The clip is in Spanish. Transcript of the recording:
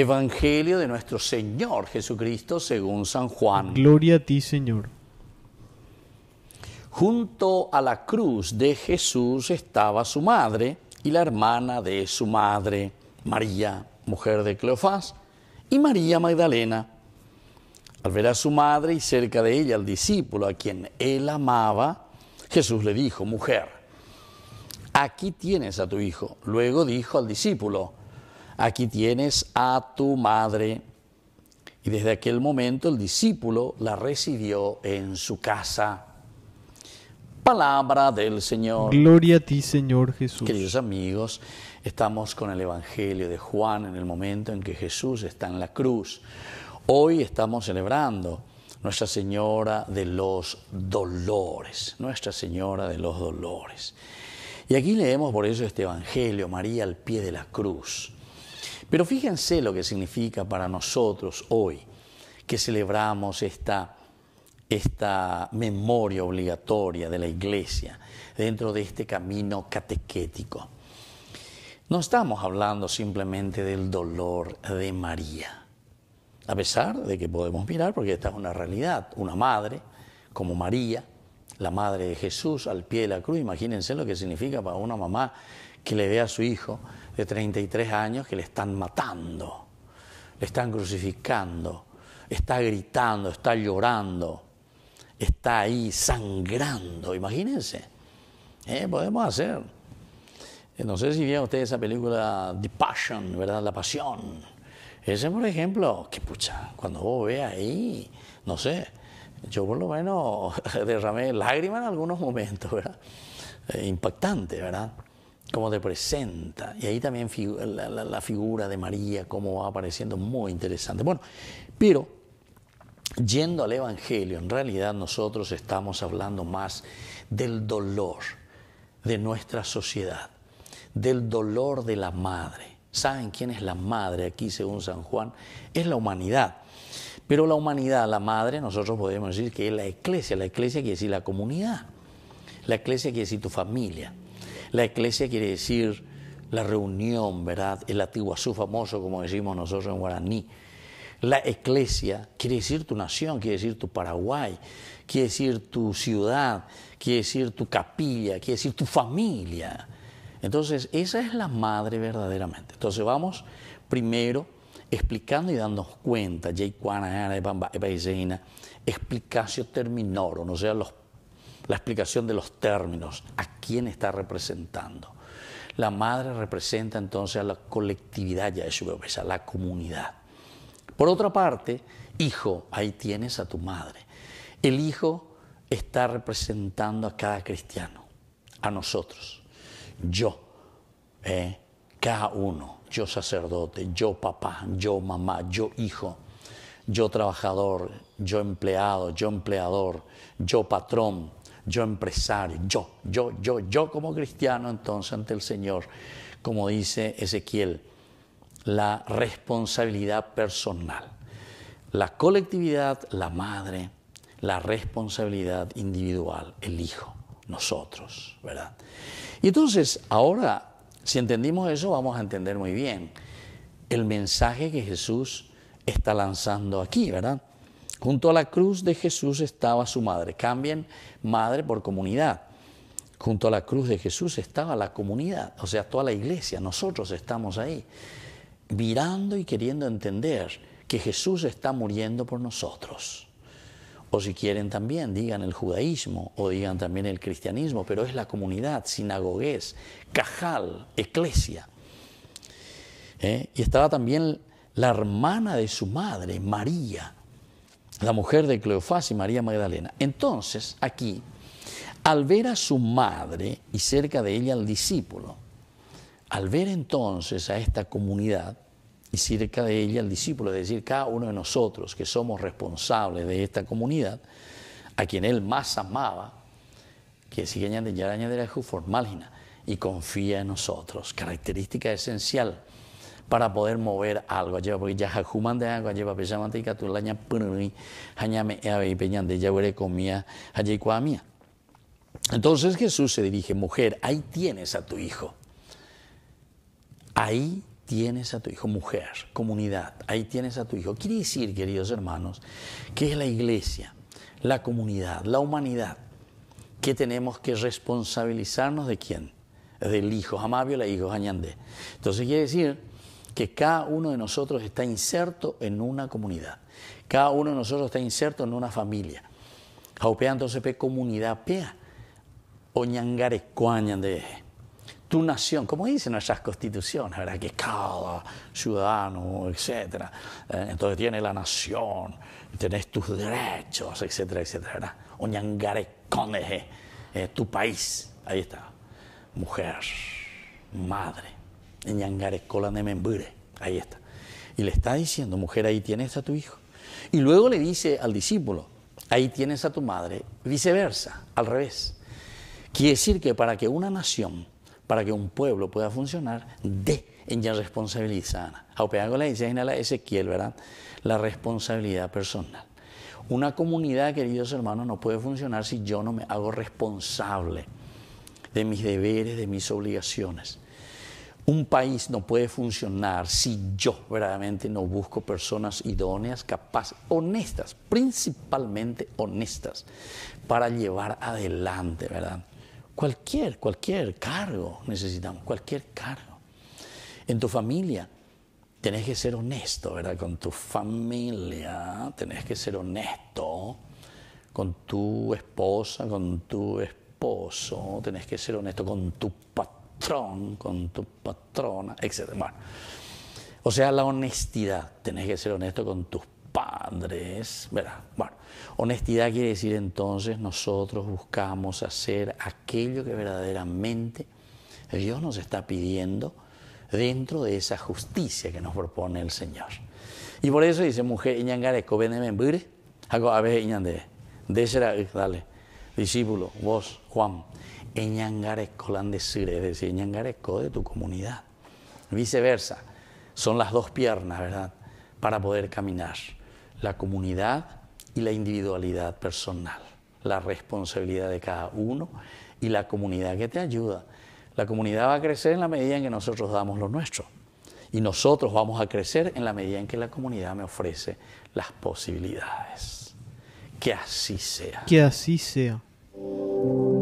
Evangelio de nuestro Señor Jesucristo según San Juan. Gloria a ti, Señor. Junto a la cruz de Jesús estaba su madre y la hermana de su madre, María, mujer de Cleofás, y María Magdalena. Al ver a su madre y cerca de ella al discípulo a quien él amaba, Jesús le dijo, mujer, aquí tienes a tu hijo. Luego dijo al discípulo, aquí tienes a tu madre. Y desde aquel momento el discípulo la recibió en su casa. Palabra del Señor. Gloria a ti, Señor Jesús. Queridos amigos, estamos con el Evangelio de Juan en el momento en que Jesús está en la cruz. Hoy estamos celebrando Nuestra Señora de los Dolores, Nuestra Señora de los Dolores. Y aquí leemos por eso este Evangelio, María al pie de la cruz. Pero fíjense lo que significa para nosotros hoy que celebramos esta, esta memoria obligatoria de la iglesia dentro de este camino catequético. No estamos hablando simplemente del dolor de María, a pesar de que podemos mirar, porque esta es una realidad, una madre como María, la madre de Jesús al pie de la cruz, imagínense lo que significa para una mamá que le ve a su hijo de 33 años que le están matando, le están crucificando, está gritando, está llorando, está ahí sangrando, imagínense, ¿eh? podemos hacer. Eh, no sé si vieron ustedes esa película The Passion, ¿verdad? La Pasión. Ese, por ejemplo, que pucha, cuando vos veas ahí, no sé, yo por lo menos derramé lágrimas en algunos momentos, ¿verdad? Eh, impactante, ¿verdad? cómo te presenta. Y ahí también la, figura de María, cómo va apareciendo, muy interesante. Bueno, pero yendo al Evangelio, en realidad nosotros estamos hablando más del dolor de nuestra sociedad, del dolor de la madre. ¿Saben quién es la madre aquí, según San Juan? Es la humanidad. Pero la humanidad, la madre, nosotros podemos decir que es la iglesia. La iglesia quiere decir la comunidad. La iglesia quiere decir tu familia. La eclesia quiere decir la reunión, ¿verdad? El atiguazú famoso, como decimos nosotros en guaraní. La eclesia quiere decir tu nación, quiere decir tu Paraguay, quiere decir tu ciudad, quiere decir tu capilla, quiere decir tu familia. Entonces, esa es la madre verdaderamente. Entonces, vamos primero explicando y dándonos cuenta, explicación terminoro, no sea, los la explicación de los términos, a quién está representando. La madre representa entonces a la colectividad ya de su vez, a la comunidad. Por otra parte, hijo, ahí tienes a tu madre. El hijo está representando a cada cristiano, a nosotros. Yo, ¿eh? cada uno, yo sacerdote, yo papá, yo mamá, yo hijo, yo trabajador, yo empleado, yo empleador, yo patrón, yo empresario, yo, yo, yo, yo como cristiano entonces ante el Señor, como dice Ezequiel, la responsabilidad personal, la colectividad, la madre, la responsabilidad individual, el hijo, nosotros, ¿verdad? Y entonces ahora, si entendimos eso, vamos a entender muy bien el mensaje que Jesús está lanzando aquí, ¿verdad? Junto a la cruz de Jesús estaba su madre. Cambien madre por comunidad. Junto a la cruz de Jesús estaba la comunidad, o sea, toda la iglesia. Nosotros estamos ahí, mirando y queriendo entender que Jesús está muriendo por nosotros. O si quieren también, digan el judaísmo o digan también el cristianismo, pero es la comunidad, sinagogués, cajal, eclesia. ¿Eh? Y estaba también la hermana de su madre, María, la mujer de Cleofás y María Magdalena. Entonces, aquí, al ver a su madre y cerca de ella al discípulo, al ver entonces a esta comunidad y cerca de ella al discípulo, es decir, cada uno de nosotros que somos responsables de esta comunidad, a quien él más amaba, que sigue añadiendo, ya la y confía en nosotros, característica esencial para poder mover algo. porque ya y comía, Entonces Jesús se dirige, mujer, ahí tienes a tu hijo. Ahí tienes a tu hijo, mujer, comunidad, ahí tienes a tu hijo. Quiere decir, queridos hermanos, que es la iglesia, la comunidad, la humanidad, que tenemos que responsabilizarnos de quién? Del hijo, amabio la hijo, añande. Entonces quiere decir que cada uno de nosotros está inserto en una comunidad, cada uno de nosotros está inserto en una familia. Jaupea entonces comunidad pea, de tu nación, como dicen nuestras constituciones, ¿verdad? que cada ciudadano, etc. Eh, entonces tiene la nación, tenés tus derechos, etcétera, etcétera. Eh, tu país, ahí está. Mujer, madre, en de Ahí está. Y le está diciendo, mujer, ahí tienes a tu hijo. Y luego le dice al discípulo, ahí tienes a tu madre, viceversa, al revés. Quiere decir que para que una nación, para que un pueblo pueda funcionar, de en ya responsabilizada A le dice a la Ezequiel, ¿verdad? La responsabilidad personal. Una comunidad, queridos hermanos, no puede funcionar si yo no me hago responsable de mis deberes, de mis obligaciones. Un país no puede funcionar si yo verdaderamente no busco personas idóneas, capaces, honestas, principalmente honestas, para llevar adelante, ¿verdad? Cualquier, cualquier cargo necesitamos, cualquier cargo. En tu familia tenés que ser honesto, ¿verdad? Con tu familia tenés que ser honesto, con tu esposa, con tu esposo, tenés que ser honesto, con tu patrón con tu patrona, etc. Bueno, o sea, la honestidad. Tenés que ser honesto con tus padres, ¿verdad? Bueno, honestidad quiere decir entonces nosotros buscamos hacer aquello que verdaderamente Dios nos está pidiendo dentro de esa justicia que nos propone el Señor. Y por eso dice, mujer, ñangares, veneme en a veces dale discípulo, vos, Juan, eñangaresco, la han decir, es decir, de tu comunidad. Viceversa, son las dos piernas, ¿verdad?, para poder caminar, la comunidad y la individualidad personal, la responsabilidad de cada uno y la comunidad que te ayuda. La comunidad va a crecer en la medida en que nosotros damos lo nuestro. Y nosotros vamos a crecer en la medida en que la comunidad me ofrece las posibilidades. Que así sea. Que así sea. Thank you.